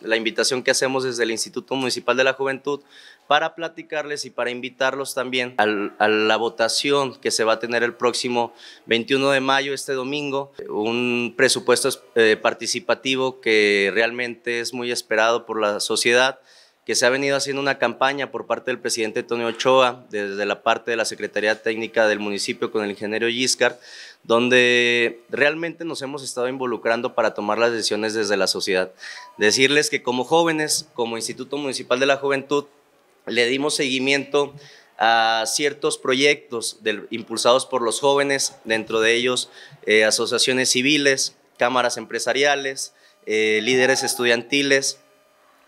la invitación que hacemos desde el Instituto Municipal de la Juventud para platicarles y para invitarlos también a la votación que se va a tener el próximo 21 de mayo, este domingo, un presupuesto eh, participativo que realmente es muy esperado por la sociedad que se ha venido haciendo una campaña por parte del presidente Antonio Ochoa, desde la parte de la Secretaría Técnica del municipio con el ingeniero Giscard, donde realmente nos hemos estado involucrando para tomar las decisiones desde la sociedad. Decirles que como jóvenes, como Instituto Municipal de la Juventud, le dimos seguimiento a ciertos proyectos impulsados por los jóvenes, dentro de ellos eh, asociaciones civiles, cámaras empresariales, eh, líderes estudiantiles,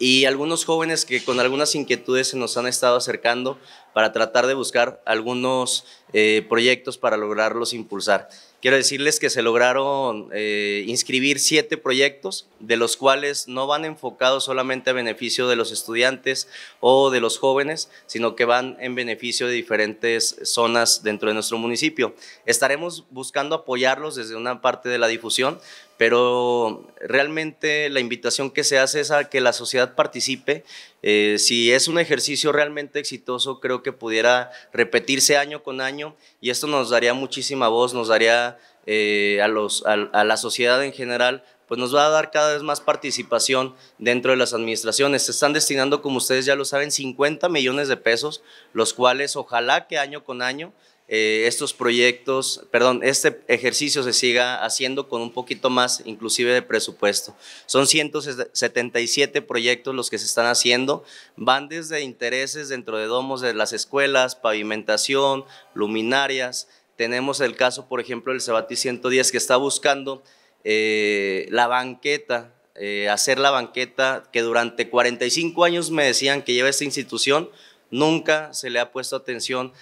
y algunos jóvenes que con algunas inquietudes se nos han estado acercando para tratar de buscar algunos eh, proyectos para lograrlos impulsar. Quiero decirles que se lograron eh, inscribir siete proyectos, de los cuales no van enfocados solamente a beneficio de los estudiantes o de los jóvenes, sino que van en beneficio de diferentes zonas dentro de nuestro municipio. Estaremos buscando apoyarlos desde una parte de la difusión, pero realmente la invitación que se hace es a que la sociedad participe eh, si es un ejercicio realmente exitoso, creo que pudiera repetirse año con año y esto nos daría muchísima voz, nos daría eh, a la sociedad en general pues nos va a dar cada vez más participación dentro de las administraciones. Se están destinando, como ustedes ya lo saben, 50 millones de pesos, los cuales ojalá que año con año eh, estos proyectos, perdón, este ejercicio se siga haciendo con un poquito más inclusive de presupuesto. Son 177 proyectos los que se están haciendo, van desde intereses dentro de domos de las escuelas, pavimentación, luminarias. Tenemos el caso, por ejemplo, del Cebati 110 que está buscando eh, la banqueta, eh, hacer la banqueta que durante 45 años me decían que lleva esta institución, nunca se le ha puesto atención.